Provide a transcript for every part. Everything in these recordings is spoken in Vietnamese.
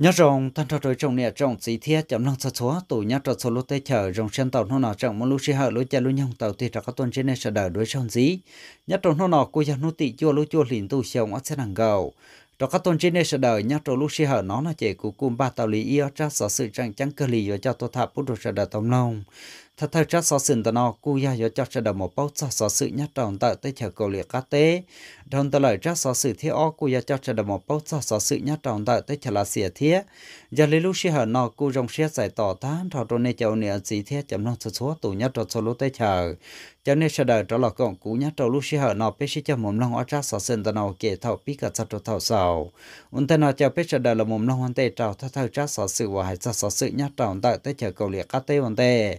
nhớ rồng thân trò trời trồng nè trồng chỉ thiết chậm năng sơ xóa tủ nhớ trò số lô tê chở rồng sen tàu nó nọ trồng một lúc xí hở lối cha lối nhông tàu tê trò các tuần trên này sợ đợi đối sông dí nhớ trồng nó nọ cô giáo nô tị chua lối chua liền tu sông ở xe đằng gầu trò các tuần trên này sợ đợi nhớ trò lúc xí hở nó là chỉ cụ cùm ba tàu lì yêu ra sở sự chẳng trắng cơ lì và cho tôi thả bút đồ sợ đợi tông nông thật thật chắc sở sinh tân nó cú ya yo chắc sẽ đào một bao chắc sở sự nhất trọng tại tới chợ cầu liệt cá tế đồng tao lời chắc sở sự thiết ó cú ya chắc sẽ đào một bao chắc sở sự nhất trọng tại tới chợ là xỉa thiết giờ lấy lúc xỉa nó cú rong xỉa giải tỏ tán thọ trôn nè chậu nè gì thiết chấm nó số số tủ nhất trọng số lúc tới chợ chấm nè sẽ đợi trở lại cổng cú nhất trọng lúc xỉa nó biết xỉa mồm long ó chắc sở sinh tao nó kể thọ biết cả chắc trọng thọ sầu ôn tên nó chào biết sẽ đợi là mồm long hoàn tệ trào thật thật chắc sở sự và hải chắc sở sự nhất trọng tại tới chợ cầu liệt cá tế hoàn tệ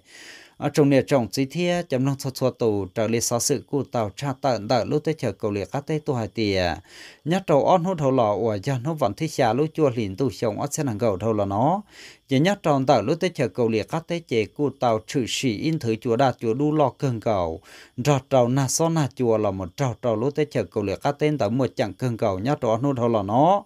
ở trong nè trọng chỉ thế chấm nông thua thua tù trở lên so sự của tàu cha tận đợi lúc tới chờ cầu liệt các tế tu hài tiề nhắc trầu on hút đầu lò của do nó vẫn thích xả lúc chua liền tu sống ở trên hàng cầu đầu là nó chỉ nhát tròn đợi lúc tới chờ cầu liệt các tế chế của tàu trừ sĩ in thử chùa đạt chùa đu lò cường cầu rọ trầu na so na chùa là một trầu trầu lúc tới chờ cầu liệt các tên tàu một chẳng cường cầu nhắc trầu on hút đầu là nó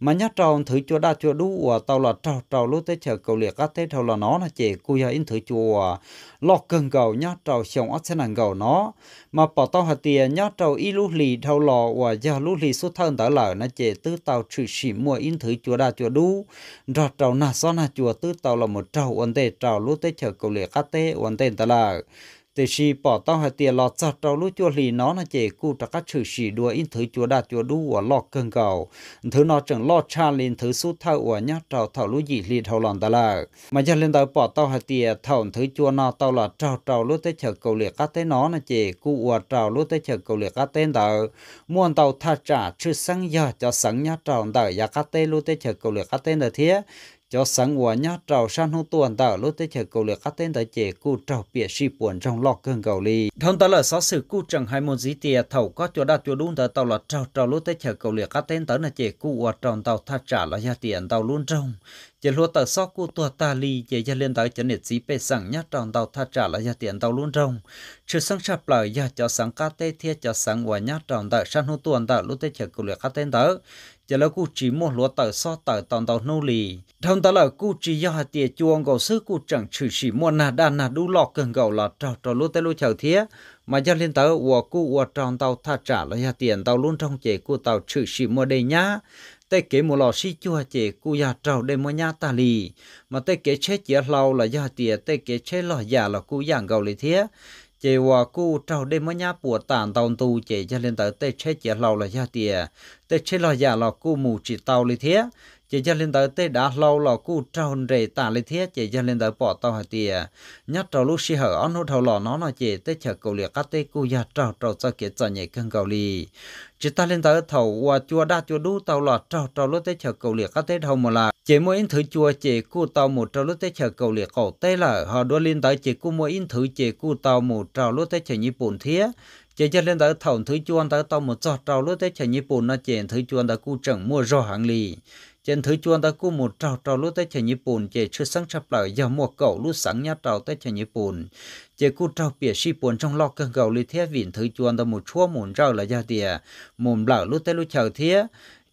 mà nhát tròn thử chùa đa chùa đu à tao là trào trào lúc tới chờ cầu liệt các thế thầu là nó là chỉ cùi giờ in thử chùa lọt cần cầu nhát trào xong ắt sẽ là cầu nó mà bỏ tao hạt tiền nhát trào y lúc lì thầu lò và giờ lúc lì xuất thân tới là nó chỉ tư tao trừ chỉ mua in thử chùa đa chùa đu rồi trào là so là chùa tư tao là một trào ổn tệ trào lúc tới chờ cầu liệt các thế ổn tệ tới là thì chỉ bỏ tao hai tiền lọt chặt tao lúc chua lì nó là chỉ cụ ta các chữ sĩ đùa in thứ chua đa chua đu và lọt cơn cầu thứ nó chẳng lọt cha lên thứ sút thao của nhát tao thảo lúc gì lì thảo lòng ta là mà cho lên tao bỏ tao hai tiền thảo thứ chua nào tao là tao tao lúc tới chờ cầu liệt các tên nó là chỉ cụ ở tao lúc tới chờ cầu liệt các tên tao muốn tao tha trả chữ sáng giờ cho sáng nhát trào tao và các tên lúc tới chờ cầu liệt các tên là thế cho sáng hòa nhá trào san hô tuần tạo lúc tới chờ cầu lửa các tên tới chế cụ trào bịa si buồn trong lọ cơn cầu ly thông ta là sáu sự cụ chẳng hai môn dí tìa thầu có chỗ đạt chỗ đúng tới tàu là trào trào lúc tới chờ cầu lửa các tên tới là chế cụ hòa tròn tàu tha trả là gia tiền tàu luôn trong chế lúa tờ sóc cụ tua ta ly chế gia liên tới chế nệt dí bê sẵn nhá tròn tàu tha trả là gia tiền tàu luôn trong chưa sáng sập lời gia cho sáng ca tê thiết cho sáng hòa nhá tròn tàu san hô tuần tạo lúc tới chờ cầu lửa các tên tới giờ là cụ chỉ một lúa tờ so tờ toàn tàu nô lì thông tờ là cụ chỉ do hạt tiền chuông gầu sư cụ chẳng trừ chỉ mua nà đà nà đu lọ cần gầu là trò trò lúa tê lúa chầu thía mà do lên tờ ua cụ ua tròn tàu tha trả là hạt tiền tàu luôn trong chế cụ tàu trừ chỉ mua đây nhá tê kế một lò xi chua chế cụ già trầu đây mua nhá ta lì mà tê kế chế chế lâu là do hạt tiề tê kế chế lò già là cụ giàng gầu lì thía chế hòa cô trâu đêm mới nhá bùa tàn tàu tu chế cho lên tới tê chế chế lâu là gia tìa tê chế lo già lo cô mù chỉ tàu lý thế chế cho lên tới tê đã lâu lo cô trâu rề tàn lý thế chế cho lên tới bỏ tàu hà tìa nhát trâu lúc xì hở ón hút thầu lò nó nó chế tê chờ cầu liệt các tê cô gia trâu trâu cho kế cho nhảy cân cầu lì chỉ ta lên tới thầu hòa chua đa chua đu tàu lò trâu trâu lúc tê chờ cầu liệt các tê thầu mà là chỉ mua in thử chùa chỉ cô tàu một trâu lúc tới chờ cầu liệt cổ tê là họ đua lên tới chỉ cô mua in thử chỉ cô tàu một trâu lúc tới chờ như bồn thía chỉ cho lên tới thầu thử chùa tới tàu một giọt trâu lúc tới chờ như bồn nó chỉ thử chùa tới cô chẳng mua rau hàng lì trên thứ chuan ta cú một trào trào lúc tới chơi nhị bồn chỉ chưa sáng chập lại giờ mua cậu lúc sáng nhát trào tới chơi nhị bồn chỉ cú trào bịa si bồn trong lọ cơn cầu lì thế vỉn thứ chuan ta một chua muốn trào là gia tiề mồm lão lúc tới lúc chờ thế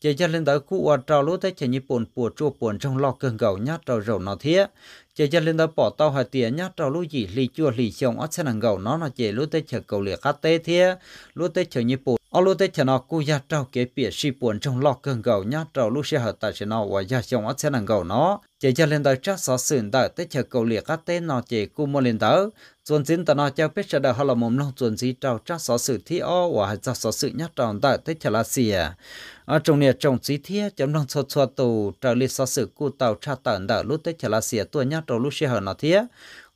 chỉ cho lên tới cụ ở trào lúa tới chỉ như buồn buồn chua buồn trong lọ cơn gầu nhát trào rầu nó thế chỉ cho lên tới bỏ tàu hỏi tiền nhát trào lúa gì lì chua lì xong ở trên hàng gầu nó là chỉ lúa tới chờ cầu liệt cá tê thế lúa tới chỉ như buồn ở lúa tới chờ nó cụ nhát trào kế bịa si buồn trong lọ cơn gầu nhát trào lúa sẽ hợp tại sẽ nó và gia xong ở trên hàng gầu nó chỉ cho lên tới chắc sợ sườn tới tới chờ cầu liệt cá tê nó chỉ cụ mua lên tới chuẩn chính tao nó cho biết sẽ đào họ là một long chuẩn gì trào chắc sợ sự thi ô và chắc sợ sự nhát trào tại tới chờ là xìa ở trong này trong trí thiết chấm đang cho cho tàu trở lên sau sự cụ tàu tra tận đảo lúc tới chả là xỉa tua nhát đầu lúc xe hở nó thiết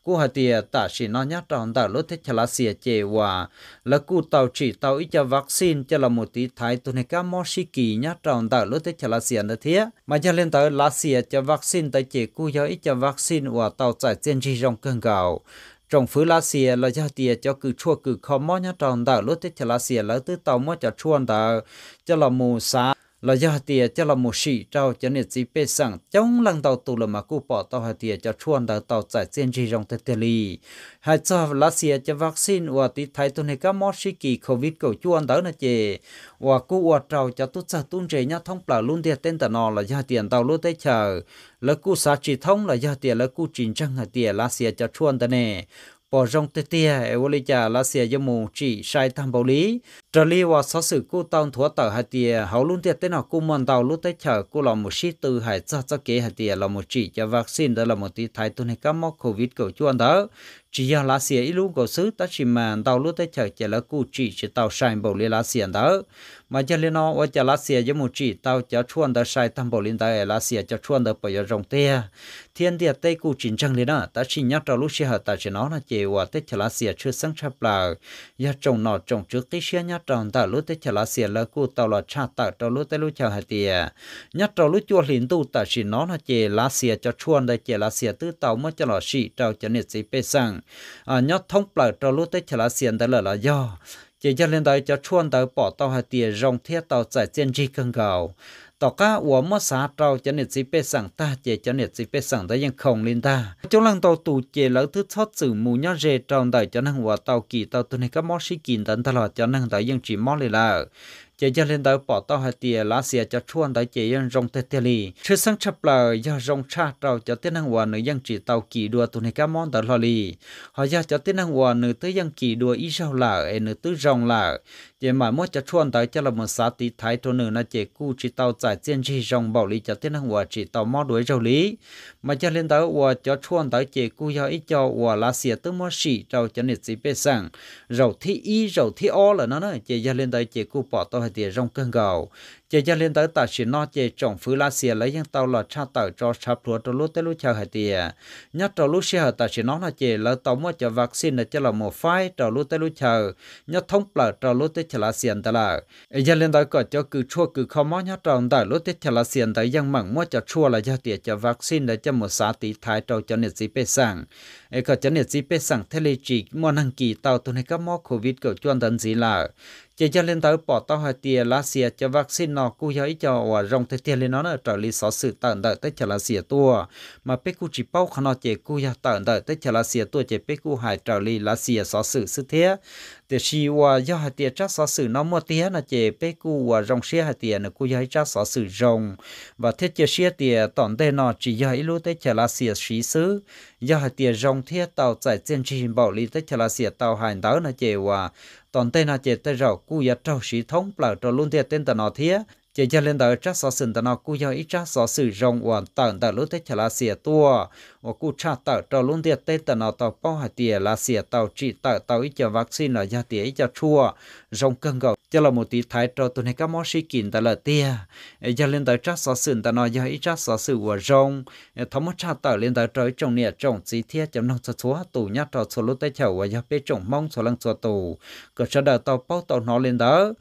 cụ hà tiề tả chỉ nó nhát tròn đảo lúc tới chả là xỉa chề hòa là cụ tàu chỉ tàu ít cho vaccine cho là một tí thái tụi này cá mò xì kỳ nhát tròn đảo lúc tới chả là xỉa nữa thiết mà cho lên tới là xỉa cho vaccine tới chỉ cụ cho ít cho vaccine hòa tàu giải tiền chi trong cơn gạo trong phứ lá xìa là cho tiề cho cử chua cử khó mó nhá tròn đỡ lúc tết cho lá xìa lỡ tứ tàu mó cho chuồn đỡ cho là mù xa là do tiệt cho là một sĩ trao cho nên chỉ bê sang trong lần đầu tù là mà cụ bỏ tàu hà tiệt cho chuan đào tàu giải trên gì trong tết tiệt lì hai cho lá xìa cho vaccine và tí thái tuần này các món sĩ kỳ covid cầu chuan đó là chè và cụ và trao cho tu sa tuân trẻ nhá thông bảo luôn tiệt tên tờ nọ là do tiền tàu luôn tới chờ là cụ sa chỉ thông là do tiền là cụ chỉnh trang hà tiệt lá xìa cho chuan tờ này bỏ rong tê tia e ô lê chả là xe cho mù chỉ sai tham bảo lý trở li và sáu sự cô tông thua tờ hai tia hậu luôn tia tên họ cô mòn tàu lúc tới chở cô làm một sĩ tư hải cho cho kế hai tia là một chỉ cho vaccine đó là một tí thái tuần hay các mắc covid cầu chuan đó chỉ do lá xìa ít lúc có sứ ta chỉ mà tàu lúc tới chợ chợ là cụ chỉ chỉ tàu sai bộ lên lá xìa đó mà cho lên nó ở chợ lá xìa với một chỉ tàu cho chuồn đã sai tam bộ lên tại lá xìa cho chuan được giờ rồng tia thiên địa tây cụ chỉ chẳng liền đó ta chỉ nhắc tàu lúc xìa ta chỉ nó là chỉ qua tới chợ lá xìa chưa sáng chập là do trồng nọ trồng trước cái xìa nhắc trồng tàu lúc tới chợ lá xìa là cụ tàu là cha tàu tàu lúc tới lúc chợ hạt tia nhắc tàu lúc chuồn liền tu ta chỉ nó là chỉ lá xìa cho chuồn đây chỉ lá xìa tứ tàu mới cho lọ xì tàu cho nên gì pê sang rằng à nhớ thông bờ cho lúc tới chả là xiên tới là là do chỉ cho lên tới cho chuôn tới bỏ tàu hai tiền rong thiết tàu giải trên gì cưng gạo tàu cá uống mất xá trâu cho nên chỉ biết rằng ta chỉ cho nên chỉ biết rằng không lên ta chúng lần tàu tù chỉ là thứ thoát sự mù nhớ rề trong đời cho nên hòa tàu kỳ tàu tu này các món sĩ kỳ tận ta là cho nên năng chỉ món này là chỉ cho lên tới bỏ tao hai tiền lá xìa cho chuồn tới chỉ dân rong tê tê li chứ sáng chập là do rong cha tàu cho tên năng hòa nữ dân chỉ tàu kỳ đua tu này cá món tới lo li họ do cho tên năng hòa nữ tới dân kỳ đua ý sao là em nữ tứ rong là chỉ mà mỗi cho chuồn tới cho là một xã tí thái tụi nữ là chỉ cu chỉ tàu giải tiền chỉ rong bảo lý cho tên năng hòa chỉ tàu mót đuổi rau lý mà cho lên tới ủa cho chuan tới chế cú cho ít cho ủa là xìa tới mua xì trâu cho nên chỉ bê sang rầu thi y rầu thi o là nó nói chế cho lên tới chế cú bỏ tôi hay tiền rong cơn gạo chỉ cho liên tới tàu chỉ nó chỉ trồng phứ la xìa lấy những tàu là cha tàu cho sập lúa cho lúa tới lúa chờ hệ tiề nhất cho lúa xìa tàu chỉ nó là chỉ lỡ tàu mua cho vaccine là cho là một phái cho lúa tới lúa chờ nhất thông bờ cho lúa tới chờ là xiên tờ là giờ liên tới có cho cứ chua cứ không mó nhất trồng tàu lúa tới chờ là xiên tới dân mặn mua cho chua là cho tiề cho vaccine là cho một xã tỷ thái cho cho nhiệt gì bê sang ấy có cho nhiệt gì bê sang thế lì chỉ mua năng kỳ tàu tuần này các mó covid cầu chuyên tấn gì là chỉ cho lên tới bỏ tao hai tiền lá xìa cho vaccine nó cú giới cho và rong thế tiền lên nó là trở lý sáu sự tận đợi tới chờ lá xìa tua mà bé cú chỉ bao khả nó chỉ cú giấy tận đợi tới chờ lá xìa tua chỉ bé cú hải trở lý lá xìa sáu sự sự thế thì si và do hai tiền chắc sáu sự nó mua tiền là chỉ bé cú và rong xìa hai tiền là cú giới chắc sáu sự rong và thế chỉ xìa tiền tận đây nó chỉ giấy lúc tới chờ lá xìa xí xứ do hai tiền rong thiết tàu giải trên chỉ bảo lý tới chờ lá xìa tàu hành đó là chỉ và tòn tên là chỉ tới rồi cú giờ trâu sĩ thống bảo trâu luôn thiệt tên tờ nó thía chỉ cho lên đời chắc sở sinh tờ nó cú giờ ít chắc sở sử rộng hoàn tận tờ lúc thế chả là xìa tua và cú cha tờ trâu luôn thiệt tên tờ nó tàu bao hạt tiền là xìa tàu trị tờ tàu ít cho vaccine là gia tiền ít cho chua rong cân gạo cho là một tí thái cho tuần này các món sĩ kín ta là tia à. giờ lên tới trát xóa sườn ta nói giờ ít trát xóa sự của rong thấm mất trát tờ lên tới trời trồng nè trồng chỉ thiết chấm nông cho số tù nhát trò số lúc tay chầu và giờ bé trọng mong số lăng cho tù cỡ sợ đời tàu bao tàu nó lên đó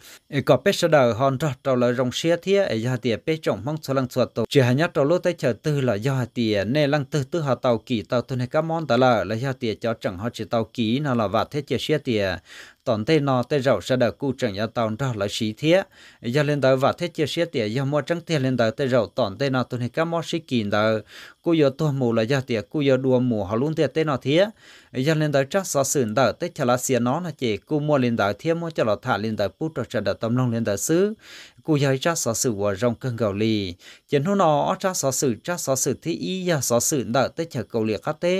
có bé sợ đời hòn trò trò là rong xia thiết giờ tiền bé trọng mong số lăng cho tù chỉ hà nhát trò lúc tay chầu tư là do tiền nè lăng tư tư họ tàu kỳ tàu tuần này các món ta là là do tiền cho chẳng họ chỉ tàu kỳ nào là vạt thế chia xia tiền tổng thế nó thế rậu sẽ đỡ cụ chẳng nhà tàu đó là sĩ thế do lên tới và thế chia sẻ tiền do mua trắng tiền lên tới thế rậu tổng thế nó tôi này các món sĩ kỳ đời กูยอตัวหมูเลยจ้าเตียกูยอดัวหมูเขาลุ้นเตียเต้นอเทียยันเล่นดาวจักสะสื่นดาวเตชะละเสียน้องนะเจกูมัวเล่นดาวเทียมัวจะหลอถ่าเล่นดาวปุ๊ดจะดาวตำลงเล่นดาวซื้อกูยอจักสะสื่อว่ารงเกิงเกาหลีเจนหูนอจักสะสื่อจักสะสื่อที่อียาสะสื่นดาวเตชะเกาหลีคัตเต้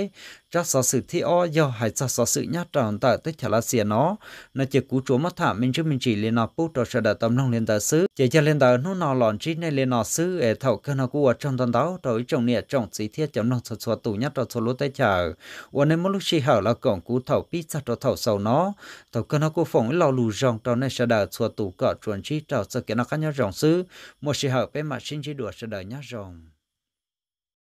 จักสะสื่อที่อ้อยอหายจักสะสื่อยัดจอนดาวเตชะละเสียน้องนะเจกูจัวมาถ่ามินชื่อมินจีเล่นดาวปุ๊ดจะดาวตำลงเล่นดาวซื้อเจจะเล่นดาวหูนอหลอนจีในเล่นดาวซื้อเอ๋เท่ากันกูว่าจงตอนดาวโดยจงเนี่ยจง chỉ thiết cho nó sửa tủ nhất cho sửa lúa tay chờ và nên mỗi lúc chỉ hở là còn cú thầu pít cho thầu sau nó thầu cơ nó cố phồng lò lù rong cho nên sẽ đợi sửa tủ cọ chuẩn chi cho sự kiện nó khác nhau rong xứ một chỉ hở bên mặt sinh chỉ đùa sẽ đợi nhá rong